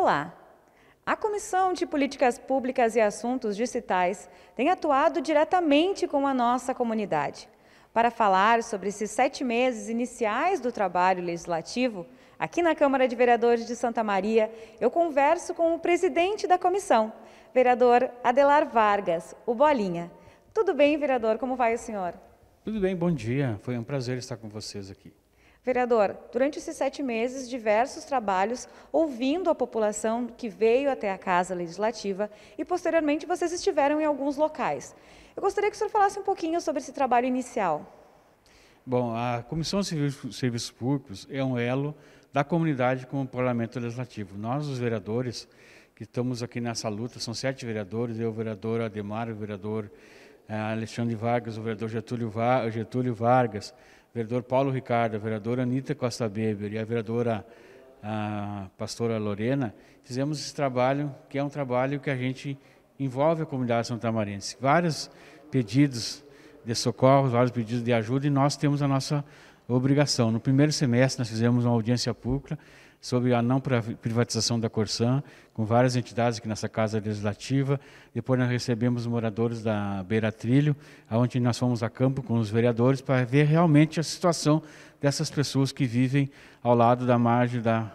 Olá! A Comissão de Políticas Públicas e Assuntos Digitais tem atuado diretamente com a nossa comunidade. Para falar sobre esses sete meses iniciais do trabalho legislativo, aqui na Câmara de Vereadores de Santa Maria, eu converso com o presidente da comissão, vereador Adelar Vargas, o Bolinha. Tudo bem, vereador? Como vai o senhor? Tudo bem, bom dia. Foi um prazer estar com vocês aqui. Vereador, durante esses sete meses, diversos trabalhos ouvindo a população que veio até a Casa Legislativa e, posteriormente, vocês estiveram em alguns locais. Eu gostaria que o senhor falasse um pouquinho sobre esse trabalho inicial. Bom, a Comissão de Serviços Públicos é um elo da comunidade com o Parlamento Legislativo. Nós, os vereadores, que estamos aqui nessa luta, são sete vereadores, eu, o vereador Ademar, o vereador eh, Alexandre Vargas, o vereador Getúlio, Vargas, vereador Paulo Ricardo, a vereadora Anitta Costa Beber e a vereadora a pastora Lorena, fizemos esse trabalho, que é um trabalho que a gente envolve a comunidade santamarense. Vários pedidos de socorro, vários pedidos de ajuda, e nós temos a nossa obrigação. No primeiro semestre, nós fizemos uma audiência pública sobre a não privatização da Corsã, com várias entidades aqui nessa Casa Legislativa. Depois nós recebemos moradores da Beira Trilho, onde nós fomos a campo com os vereadores para ver realmente a situação dessas pessoas que vivem ao lado da margem da,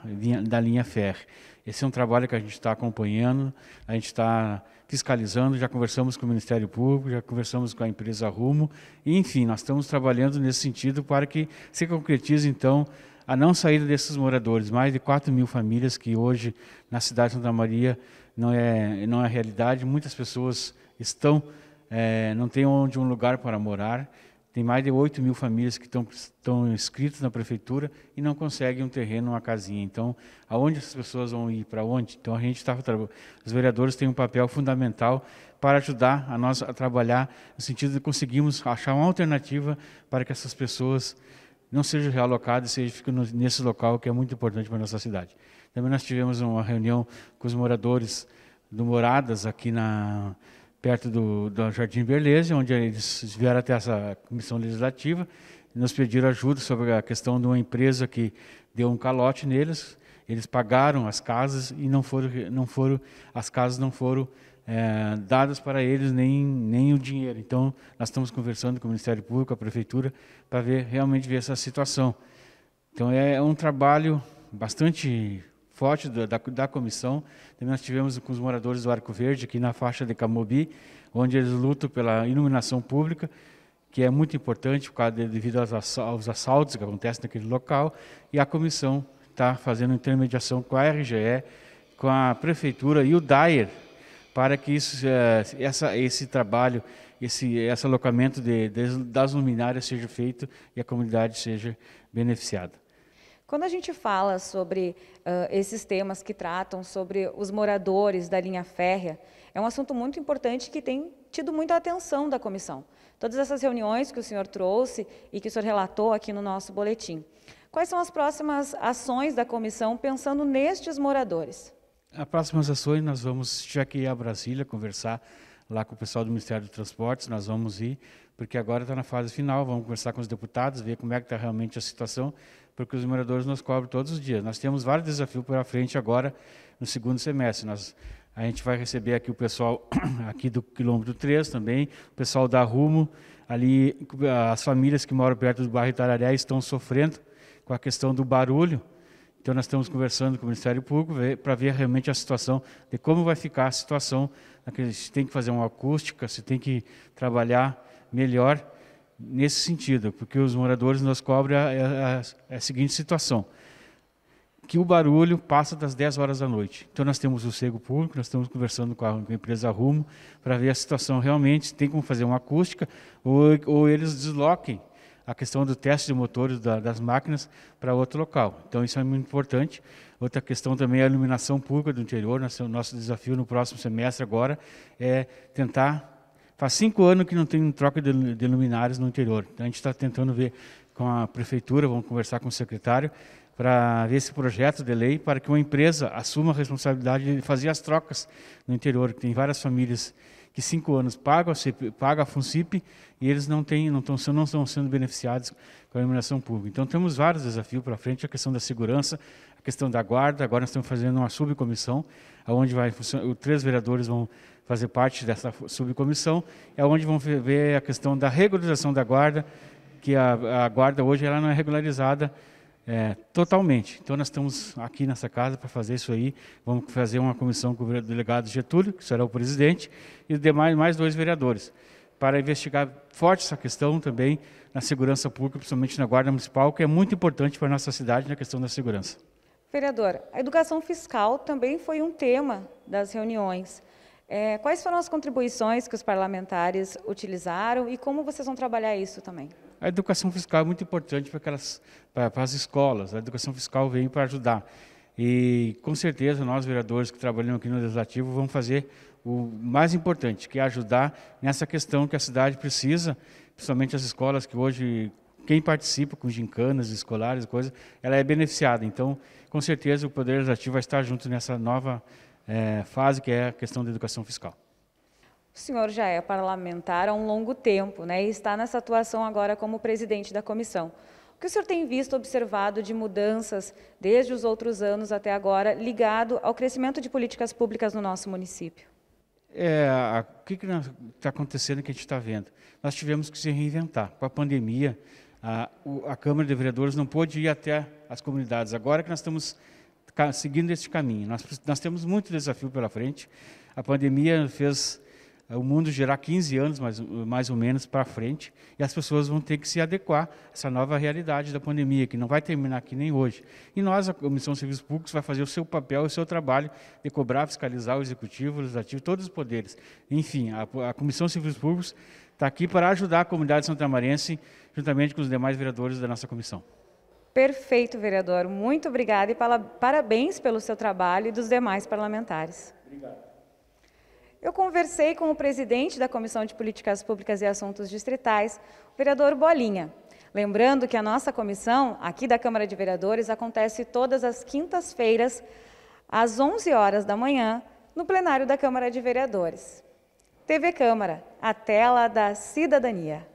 da linha férrea. Esse é um trabalho que a gente está acompanhando, a gente está fiscalizando, já conversamos com o Ministério Público, já conversamos com a empresa Rumo, enfim, nós estamos trabalhando nesse sentido para que se concretize, então, a não saída desses moradores, mais de 4 mil famílias que hoje na cidade de Santa Maria não é, não é realidade, muitas pessoas estão, é, não têm onde um lugar para morar, tem mais de 8 mil famílias que estão, estão inscritas na prefeitura e não conseguem um terreno, uma casinha. Então, aonde essas pessoas vão ir? Para onde? Então, a gente está. Os vereadores têm um papel fundamental para ajudar a nós a trabalhar no sentido de conseguirmos achar uma alternativa para que essas pessoas não seja realocado e seja fique nesse local que é muito importante para a nossa cidade. Também nós tivemos uma reunião com os moradores do Moradas aqui na perto do, do Jardim Berlese, onde eles vieram até essa comissão legislativa e nos pediram ajuda sobre a questão de uma empresa que deu um calote neles. Eles pagaram as casas e não foram, não foram as casas não foram é, dadas para eles nem, nem o dinheiro. Então, nós estamos conversando com o Ministério Público, a Prefeitura, para ver realmente ver essa situação. Então, é, é um trabalho bastante forte da, da, da comissão. Também nós tivemos com os moradores do Arco Verde, aqui na faixa de Camobi, onde eles lutam pela iluminação pública, que é muito importante por causa de, devido aos, aos assaltos que acontecem naquele local. E a comissão está fazendo intermediação com a RGE, com a Prefeitura e o Dyer para que isso, eh, essa, esse trabalho, esse, esse alocamento de, de, das luminárias seja feito e a comunidade seja beneficiada. Quando a gente fala sobre uh, esses temas que tratam sobre os moradores da linha férrea, é um assunto muito importante que tem tido muita atenção da comissão. Todas essas reuniões que o senhor trouxe e que o senhor relatou aqui no nosso boletim. Quais são as próximas ações da comissão pensando nestes moradores? As próximas ações, nós vamos, já que ir a Brasília, conversar lá com o pessoal do Ministério dos Transportes, nós vamos ir, porque agora está na fase final, vamos conversar com os deputados, ver como é que está realmente a situação, porque os moradores nos cobram todos os dias. Nós temos vários desafios para frente agora, no segundo semestre. Nós, a gente vai receber aqui o pessoal aqui do quilômetro 3 também, o pessoal da Rumo, ali as famílias que moram perto do bairro Itararé estão sofrendo com a questão do barulho, então, nós estamos conversando com o Ministério Público para ver realmente a situação, de como vai ficar a situação, se tem que fazer uma acústica, se tem que trabalhar melhor nesse sentido, porque os moradores nos cobrem a, a, a seguinte situação, que o barulho passa das 10 horas da noite. Então, nós temos o cego público, nós estamos conversando com a, com a empresa Rumo para ver a situação realmente, se tem como fazer uma acústica, ou, ou eles desloquem a questão do teste de motores da, das máquinas para outro local. Então isso é muito importante. Outra questão também é a iluminação pública do interior. Nosso, nosso desafio no próximo semestre agora é tentar. Faz cinco anos que não tem troca de, de luminárias no interior. Então a gente está tentando ver com a prefeitura, vamos conversar com o secretário para ver esse projeto de lei para que uma empresa assuma a responsabilidade de fazer as trocas no interior, que tem várias famílias que cinco anos paga a, paga a FUNCIP e eles não não estão, não sendo beneficiados com a iluminação pública. Então temos vários desafios para frente, a questão da segurança, a questão da guarda, agora nós estamos fazendo uma subcomissão, onde vai, três vereadores vão fazer parte dessa subcomissão, é onde vão ver a questão da regularização da guarda, que a, a guarda hoje ela não é regularizada, é, totalmente. Então, nós estamos aqui nessa casa para fazer isso aí. Vamos fazer uma comissão com o delegado Getúlio, que será o presidente, e demais, mais dois vereadores, para investigar forte essa questão também na segurança pública, principalmente na Guarda Municipal, que é muito importante para a nossa cidade na questão da segurança. Vereador, a educação fiscal também foi um tema das reuniões. É, quais foram as contribuições que os parlamentares utilizaram e como vocês vão trabalhar isso também? A educação fiscal é muito importante para, aquelas, para, para as escolas, a educação fiscal vem para ajudar. E com certeza nós, vereadores que trabalhamos aqui no Legislativo, vamos fazer o mais importante, que é ajudar nessa questão que a cidade precisa, principalmente as escolas que hoje quem participa com gincanas escolares, coisa, ela é beneficiada. Então, com certeza, o Poder Legislativo vai estar junto nessa nova é, fase, que é a questão da educação fiscal. O senhor já é parlamentar há um longo tempo né, e está nessa atuação agora como presidente da comissão. O que o senhor tem visto, observado de mudanças desde os outros anos até agora, ligado ao crescimento de políticas públicas no nosso município? É, a, o que está acontecendo que a gente está vendo? Nós tivemos que se reinventar. Com a pandemia, a, o, a Câmara de Vereadores não pôde ir até as comunidades. Agora que nós estamos seguindo esse caminho, nós, nós temos muito desafio pela frente. A pandemia fez o mundo girar 15 anos mais, mais ou menos para frente, e as pessoas vão ter que se adequar a essa nova realidade da pandemia, que não vai terminar aqui nem hoje. E nós, a Comissão de Serviços Públicos, vai fazer o seu papel, o seu trabalho de cobrar, fiscalizar o Executivo, o Legislativo, todos os poderes. Enfim, a, a Comissão de Serviços Públicos está aqui para ajudar a comunidade santamarense, juntamente com os demais vereadores da nossa comissão. Perfeito, vereador. Muito obrigada e parabéns pelo seu trabalho e dos demais parlamentares. Obrigado. Eu conversei com o presidente da Comissão de Políticas Públicas e Assuntos Distritais, o vereador Bolinha. Lembrando que a nossa comissão, aqui da Câmara de Vereadores, acontece todas as quintas-feiras, às 11 horas da manhã, no plenário da Câmara de Vereadores. TV Câmara, a tela da cidadania.